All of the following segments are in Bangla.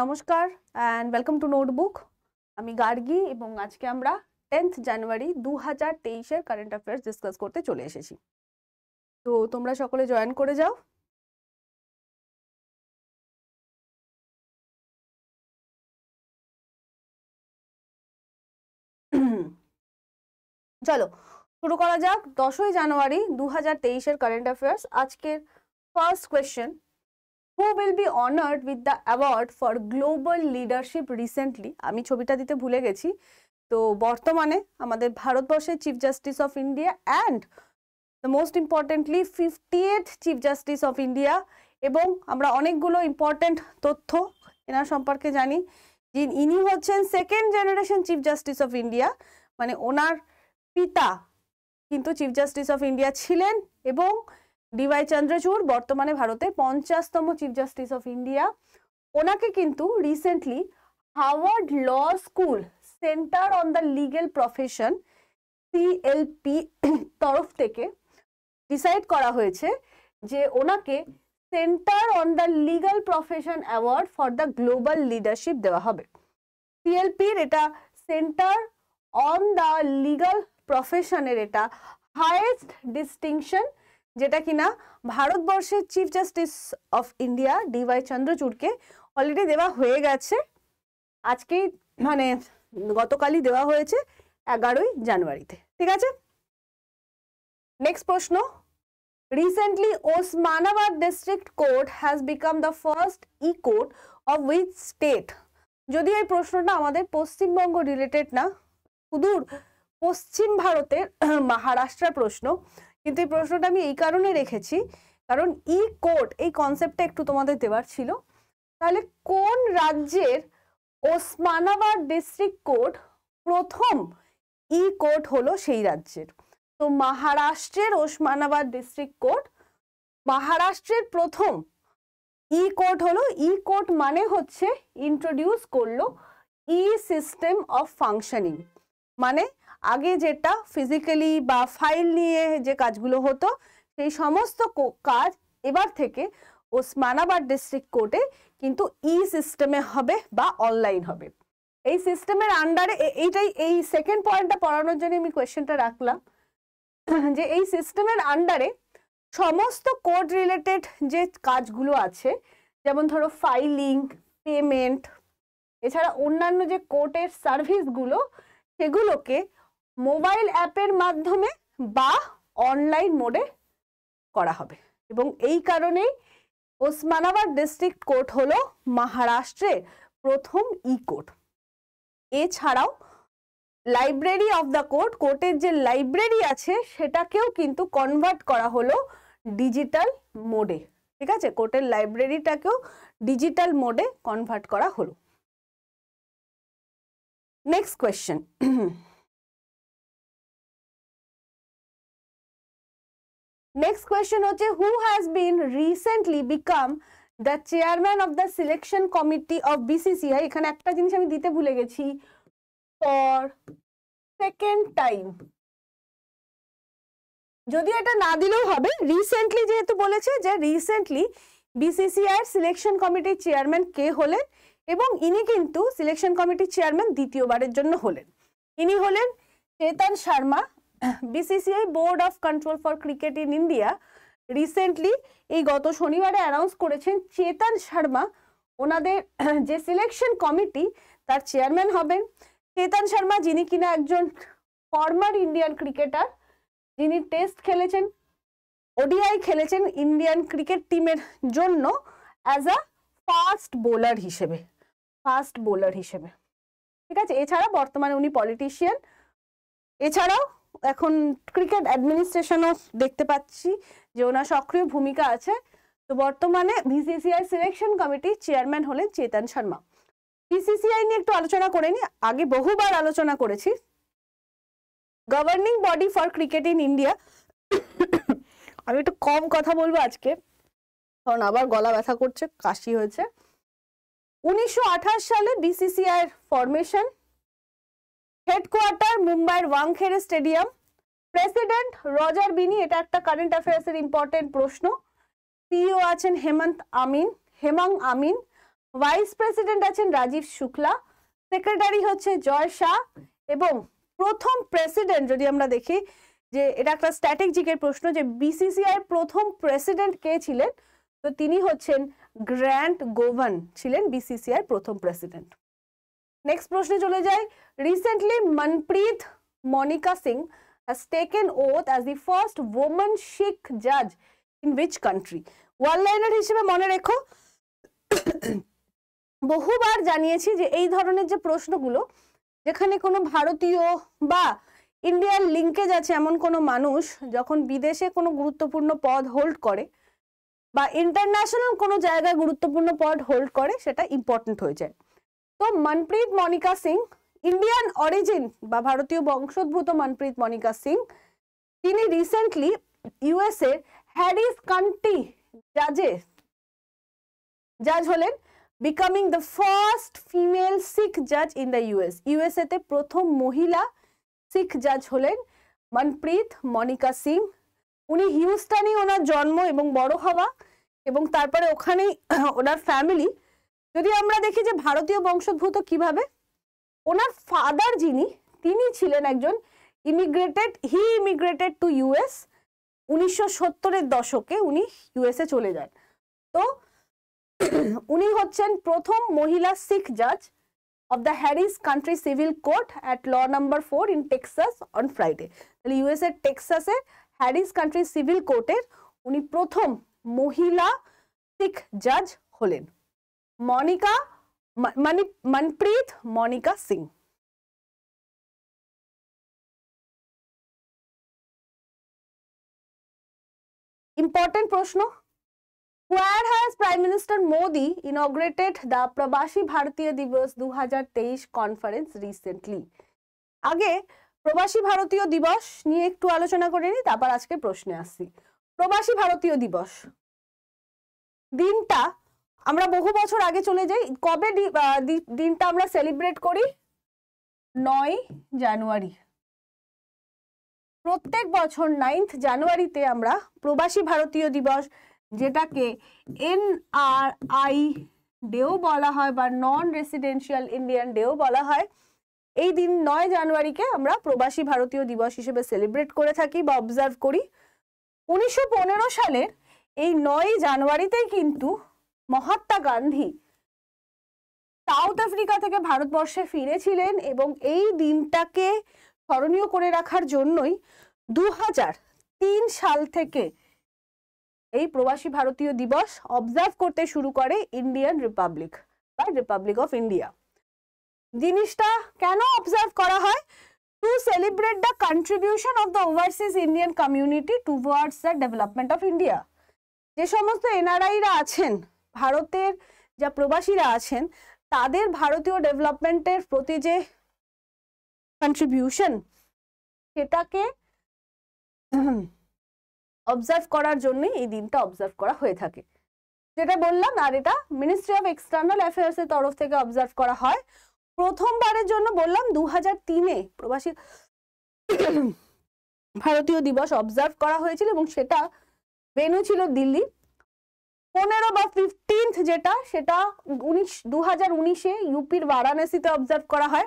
নমস্কার অ্যান্ড ওয়েলকাম টু নোটবুক আমি গার্গি এবং আজকে আমরা টেন্থ জানুয়ারি দু হাজার তেইশের কারেন্ট অ্যাফেয়ার্স ডিসকাস করতে চলে এসেছি তো তোমরা সকলে জয়েন করে যাও চলো শুরু করা যাক দশই জানুয়ারি দু হাজার তেইশের কারেন্ট অ্যাফেয়ার্স আজকের first question who will be honoured with the award for global leadership recently আমি ছবিটা দিতে ভুলে গেছি তো বর্তমানে আমাদের ভারতবর্ষের chief justice of India and the most importantly fifty eight chief justice of India এবং আমরা অনেকগুলো ইম্পর্টেন্ট তথ্য এনার সম্পর্কে জানি যিনি ইনি হচ্ছেন second generation chief justice of India মানে ওনার পিতা কিন্তু চিফ জাস্টিস অফ ইন্ডিয়া ছিলেন এবং ডিওয়াই চন্দ্রচূড় বর্তমানে ভারতের পঞ্চাশতম চিফ জাস্টিস অফ ইন্ডিয়া ওনাকে কিন্তু recently Harvard law school centre on the legal profession CLP তরফ থেকে ডিসাইড করা হয়েছে যে ওনাকে centre on the legal profession award for the global leadership দেওয়া হবে সিএলপির এটা সেন্টার অন দ্য লিগাল প্রফেশনের এটা হায়েস্ট ডিস্টিংশন যেটা কিনা ভারতবর্ষের chief justice of India D Y চন্দ্রচূড়কে অলরেডি দেওয়া হয়ে গেছে আজকেই মানে গতকালই দেওয়া হয়েছে এগারোই জানুয়ারিতে ঠিক আছে নেক্সট প্রশ্ন recently Osmanabad district court has become the first e court of which state যদি এই প্রশ্নটা আমাদের পশ্চিমবঙ্গ রিলেটেড না সুদূর পশ্চিম ভারতের মহারাষ্ট্রের প্রশ্ন কিন্তু এই প্রশ্নটা আমি এই কারণে রেখেছি কারণ ই কোর্ট এই কনসেপ্টটা একটু তোমাদের দেওয়ার ছিল তাহলে কোন রাজ্যের ওসমানাবাদ ডিস্ট্রিক্ট কোর্ট প্রথম ই কোর্ট হলো সেই রাজ্যের তো মহারাষ্ট্রের ওসমানাবাদ ডিস্ট্রিক্ট কোর্ট মহারাষ্ট্রের প্রথম ই কোর্ট হলো ই কোর্ট মানে হচ্ছে ইন্ট্রোডিউস করলো ই সিস্টেম অফ ফাংশনিং মানে আগে যেটা ফিজিক্যালি বা ফাইল নিয়ে যে কাজগুলো হতো সেই সমস্ত কাজ এবার থেকে ওসমানাবাদ ডিস্ট্রিক্ট কোর্টে কিন্তু ই সিস্টেমে হবে বা অনলাইন হবে এই সিস্টেমের আন্ডারে এইটাই এই সেকেন্ড পয়েন্টটা পড়ানোর জন্য আমি কোয়েশ্চেনটা রাখলাম যে এই সিস্টেমের আন্ডারে সমস্ত কোড রিলেটেড যে কাজগুলো আছে যেমন ধরো ফাইলিং পেমেন্ট এছাড়া অন্যান্য যে কোর্টের সার্ভিসগুলো সেগুলোকে মোবাইল অ্যাপের মাধ্যমে বা অনলাইন মোডে করা হবে এবং এই কারণেই ওসমানাবাদ ডিস্ট্রিক্ট কোর্ট হলো মহারাষ্ট্রে প্রথম ই কোর্ট এছাড়াও লাইব্রেরি অফ দ্য কোর্ট কোর্টের যে লাইব্রেরি আছে সেটাকেও কিন্তু কনভার্ট করা হলো ডিজিটাল মোডে ঠিক আছে কোর্টের লাইব্রেরিটাকেও ডিজিটাল মোডে কনভার্ট করা হলো নেক্সট কোয়েশ্চেন নেক্সট কোয়েশ্চেন হচ্ছে who has been recently become the chairman of the selection committee of BCCI এখানে একটা জিনিস আমি দিতে ভুলে গেছি ফর সেকেন্ড টাইম যদি এটা না দিলেও হবে রিসেন্টলি যেহেতু বলেছে যে রিসেন্টলি বিসিসিআই সিলেকশন কমিটির চেয়ারম্যান কে হলেন এবং ইনি কিন্তু সিলেকশন কমিটির চেয়ারম্যান দ্বিতীয়বারের জন্য হলেন ইনি হলেন Chetan Sharma BCCI board of control for cricket in India recently এই গত শনিবারে অ্যানাউন্স করেছেন চেতন শর্মা ওনাদের যে সিলেকশন কমিটি তার চেয়ারম্যান হবেন চেতন শর্মা যিনি কিনা একজন ফর্মার ইন্ডিয়ান ক্রিকেটার যিনি টেস্ট খেলেছেন ওডিআই খেলেছেন ইন্ডিয়ান ক্রিকেট টিমের জন্য অ্যাজ আ ফাস্ট বোলার হিসেবে ফাস্ট বোলার হিসেবে ঠিক আছে এছাড়া বর্তমানে উনি পলিটিশিয়ান এছাড়াও এখন ক্রিকেট অ্যাডমিনিস্ট্রেশনও দেখতে পাচ্ছি যে ওনার সক্রিয় ভূমিকা আছে তো বর্তমানে বিসিসিআই সিলেকশন কমিটির চেয়ারম্যান হলেন চেতন শর্মা বিসিসিআই নিয়ে একটু আলোচনা করে নিই আগে বহুবার আলোচনা করেছি governing body for cricket in India আমি একটু কম কথা বলবো আজকে কারণ আবার গলা ব্যথা করছে কাশি হয়েছে উনিশশো সালে বিসিসিআই এর ফরমেশন হেডকোয়ার্টার মুম্বাইয়ের Wankhede stadium president Roger Binny এটা একটা কারেন্ট অ্যাফেয়ার্সের ইম্পর্টেন্ট প্রশ্ন সিইও আছেন হেমন্ত আমিন হেমাং আমিন ভাইস প্রেসিডেন্ট আছেন রাজীব শুক্লা সেক্রেটারি হচ্ছে জয় শাহ এবং প্রথম প্রেসিডেন্ট যদি আমরা দেখি যে এটা একটা স্ট্র্যাটেজিকের প্রশ্ন যে বিসিসিআই প্রথম প্রেসিডেন্ট কে ছিলেন তো তিনি হচ্ছেন গ্র্যান্ড গোভান ছিলেন বিসিসিআই প্রথম প্রেসিডেন্ট নেক্সট প্রশ্নে চলে যাই recently Manpreet Monica Singh has taken oath as the first woman Sikh জাজ in which country world liner হিসেবে মনে রেখো বহুবার জানিয়েছি যে এই ধরনের যে প্রশ্নগুলো যেখানে কোনো ভারতীয় বা ইন্ডিয়ার লিঙ্কেজ আছে এমন কোনো মানুষ যখন বিদেশে কোনো গুরুত্বপূর্ণ পদ হোল্ড করে বা ইন্টারন্যাশনাল কোনো জায়গায় গুরুত্বপূর্ণ পদ হোল্ড করে সেটা ইম্পর্টেন্ট হয়ে যায় তো Manpreet Monica Singh Indian origin বা ভারতীয় বংশোদ্ভূত মনপ্রীত মনিকা সিং তিনি রিসেন্টলি ইউএসএর হ্যারিস কান্টি জাজে জাজ হলেন becoming the first female Sikh জাজ ইন দ্য ইউএস ইউএসএতে প্রথম মহিলা শিখ জাজ হলেন মনপ্রীত মনিকা সিং উনি হিউস্টানেই ওনার জন্ম এবং বড় হওয়া এবং তারপরে ওখানেই ওনার ফ্যামিলি যদি আমরা দেখি যে ভারতীয় বংশোদ্ভূত কিভাবে ওনার ফাদার যিনি তিনি ছিলেন একজন ইমিগ্রেটেড হি ইমিগ্রেটেড টু ইউএস উনিশশো সত্তরের দশকে উনি ইউএসএ চলে যান তো উনি হচ্ছেন প্রথম মহিলা শিখ জাজ of the Harris country civil court at law number four in Texas on Friday তাহলে ইউএসএ টেক্সাসে হ্যারিস কান্ট্রি সিভিল কোর্টের উনি প্রথম মহিলা শিখ জাজ হলেন Monica Mani, Manpreet Monica Singh. Important Proshno. Where has Prime Minister Modi inaugurated the Prabashi Bharatiya Divas 2023 conference recently? আগে প্রবাসী ভারতীয় দিবস নিয়ে একটু আলোচনা করে নি তারপর আজকে প্রশ্নে আসছি Bharatiya Divas. দিবস দিনটা আমরা বহু বছর আগে চলে যাই কবে দিনটা আমরা সেলিব্রেট করি নয় জানুয়ারি প্রত্যেক বছর নাইন্থ জানুয়ারিতে আমরা প্রবাসী ভারতীয় দিবস যেটাকে এন আর আই ডেও বলা হয় বা নন রেসিডেন্সিয়াল ইন্ডিয়ান ডেও বলা হয় এই দিন নয় জানুয়ারিকে আমরা প্রবাসী ভারতীয় দিবস হিসেবে সেলিব্রেট করে থাকি বা অবজার্ভ করি উনিশশো সালের এই নয় জানুয়ারিতেই কিন্তু মহাত্মা গান্ধী সাউথ আফ্রিকা থেকে ভারতবর্ষে ফিরেছিলেন এবং এই দিনটাকে স্মরণীয় করে রাখার জন্যই দু সাল থেকে এই প্রবাসী ভারতীয় দিবস অবজার্ভ করতে শুরু করে ইন্ডিয়ান রিপাবলিক বা রিপাবলিক অফ ইন্ডিয়া জিনিসটা কেন অবজার্ভ করা হয় to celebrate the contribution of the overseas Indian community towards the development of India যে সমস্ত এনআরআইরা আছেন ভারতের যা প্রবাসীরা আছেন তাদের ভারতীয় ডেভেলপমেন্টের প্রতি যে কন্ট্রিবিউশন সেটাকে অবজার্ভ করার জন্য এই দিনটা অবজার্ভ করা হয়ে থাকে যেটা বললাম আর এটা মিনিস্ট্রি অফ এক্সটার্নাল অ্যাফেয়ার্সের তরফ থেকে অবজার্ভ করা হয় প্রথমবারের জন্য বললাম দু হাজার তিনে প্রবাসী ভারতীয় দিবস অবজার্ভ করা হয়েছিল এবং সেটা ভেনু ছিল দিল্লি যেটা সেটা উনিশ দু হাজার উনিশে ইউপির বারাণসীতে অবজার্ভ করা হয়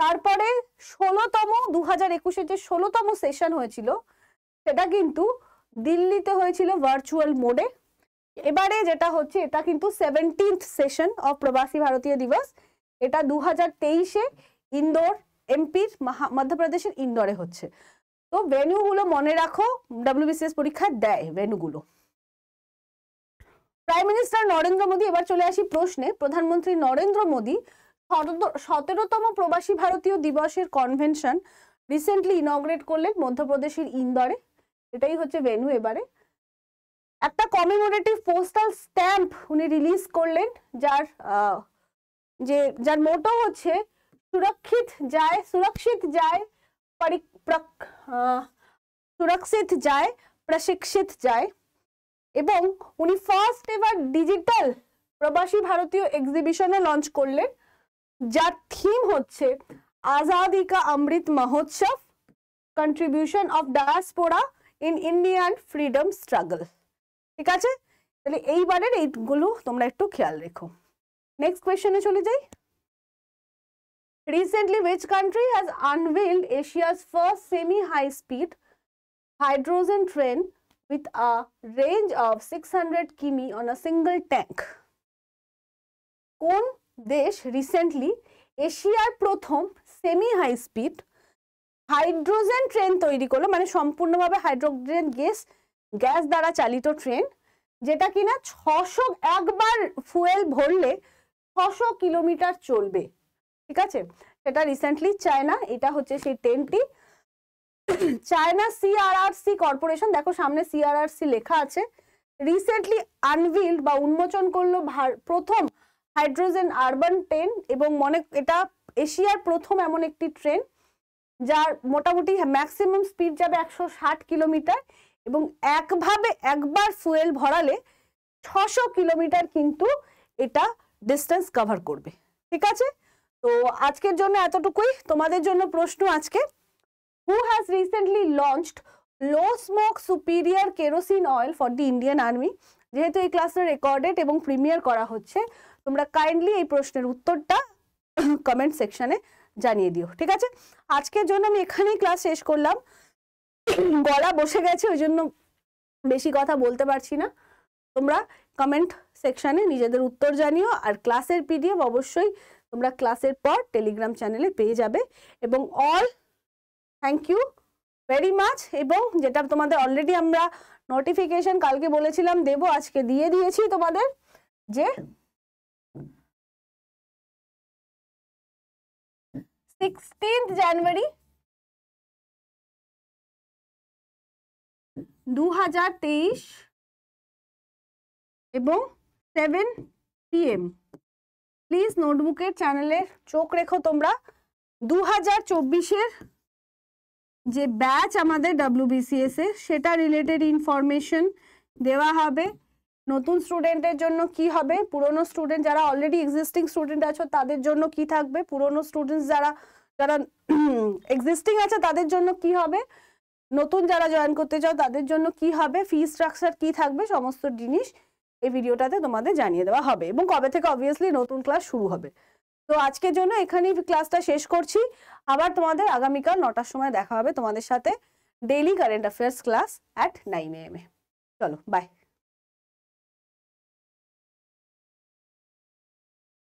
তারপরে ষোলোতম দু হাজার একুশে যে ষোলোতম সেশন হয়েছিল সেটা কিন্তু দিল্লিতে হয়েছিল ভার্চুয়াল মোডে এবারে যেটা হচ্ছে এটা কিন্তু সেভেন্টিন্থ সেশন অফ প্রবাসী ভারতীয় দিবস এটা দু হাজার তেইশে ইন্দোর এমপির মধ্যপ্রদেশের ইন্দোরে হচ্ছে তো ভেনুগুলো মনে রাখো ডাব্লিউবিসিএস পরীক্ষা দেয় ভেনুগুলো প্রাইম মিনিস্টার নরেন্দ্র মোদী এবার চলে আসি প্রশ্নে প্রধানমন্ত্রী নরেন্দ্র মোদী সতেরোতম প্রবাসী ভারতীয় দিবসের কনভেনশন রিসেন্টলি ইনগ্রেট করলেন মধ্যপ্রদেশের ইন্দোরে এটাই হচ্ছে ভেনু এবারে একটা কমিউনিটিভ পোস্টাল স্ট্যাম্প উনি রিলিজ করলেন যার যে যার মোটো হচ্ছে সুরক্ষিত যায় সুরক্ষিত যায় পরি সুরক্ষিত যায় প্রশিক্ষিত যায় এবং উনি ফার্স্ট এভার ডিজিটাল প্রবাসী ভারতীয় এক্সিবিশনে লঞ্চ করলেন যার থিম হচ্ছে Azadi ka Amrit Mahotsav contribution of diaspora in Indian freedom struggle ঠিক আছে তাহলে এইবারের এইগুলো তোমরা একটু খেয়াল রেখো নেক্সট কোয়েশ্চনে চলে যাই recently which country has unveiled Asia's first semi high speed hydrogen train with a range of 600 km on a single tank. কোন দেশ রিসেন্টলি এশিয়ার প্রথম semi high speed hydrogen train তৈরি করলো মানে সম্পূর্ণভাবে হাইড্রোজেন গ্যাস গ্যাস দ্বারা চালিত ট্রেন যেটা কিনা ছশো একবার ফুয়েল ভরলে ছশো কিলোমিটার চলবে ঠিক আছে সেটা রিসেন্টলি চায়না এটা হচ্ছে সেই ট্রেনটি চায়না সিআরআরসি কর্পোরেশন দেখো সামনে সিআরআরসি লেখা আছে রিসেন্টলি আনভিল্ড বা উন্মোচন করলো প্রথম হাইড্রোজেন আরবান ট্রেন এবং মনে এটা এশিয়ার প্রথম এমন একটি ট্রেন যার মোটামুটি ম্যাক্সিমাম স্পিড যাবে একশো ষাট কিলোমিটার এবং একভাবে একবার ফুয়েল ভরালে ছশো কিলোমিটার কিন্তু এটা ডিস্টেন্স কভার করবে ঠিক আছে তো আজকের জন্য এতটুকুই তোমাদের জন্য প্রশ্ন আজকে who has recently launched low smoke superior kerosene oil for the Indian army যেহেতু এই ক্লাসটা রেকর্ডেড এবং প্রিমিয়ার করা হচ্ছে তোমরা কাইন্ডলি এই প্রশ্নের উত্তরটা কমেন্ট সেকশানে জানিয়ে দিও ঠিক আছে আজকের জন্য আমি এখানেই ক্লাস শেষ করলাম গলা বসে গেছে ওই জন্য বেশি কথা বলতে পারছি না তোমরা কমেন্ট সেকশানে নিজেদের উত্তর জানিও আর ক্লাসের পিডিএফ অবশ্যই তোমরা ক্লাসের পর টেলিগ্রাম চ্যানেলে পেয়ে যাবে এবং all thank you very much এবং যেটা তোমাদের অলরেডি আমরা নোটিফিকেশন কালকে বলেছিলাম দেব আজকে দিয়ে দিয়েছি তোমাদের যে সিক্সটিন্থ জানুয়ারি দু হাজার তেইশ এবং সেভেন পিএম প্লিজ নোটবুকের চ্যানেলের চোখ রেখো তোমরা দু হাজার চব্বিশের যে ব্যাচ আমাদের ডাব্লিউবিসিএস এ সেটা রিলেটেড ইনফরমেশন দেওয়া হবে নতুন স্টুডেন্টের জন্য কি হবে পুরনো স্টুডেন্ট যারা অলরেডি এক্সিস্টিং স্টুডেন্ট আছো তাদের জন্য কি থাকবে পুরনো স্টুডেন্টস যারা যারা এক্সিস্টিং আছে তাদের জন্য কি হবে নতুন যারা জয়েন করতে চাও তাদের জন্য কি হবে ফি স্ট্রাকচার কি থাকবে সমস্ত জিনিস এই ভিডিওটাতে তোমাদের জানিয়ে দেওয়া হবে এবং কবে থেকে অবভিয়াসলি নতুন ক্লাস শুরু হবে তো আজকের জন্য এখানেই ক্লাসটা শেষ করছি আবার তোমাদের আগামীকাল নটার সময় দেখা হবে তোমাদের সাথে daily current affairs class at nine M A চলো বাই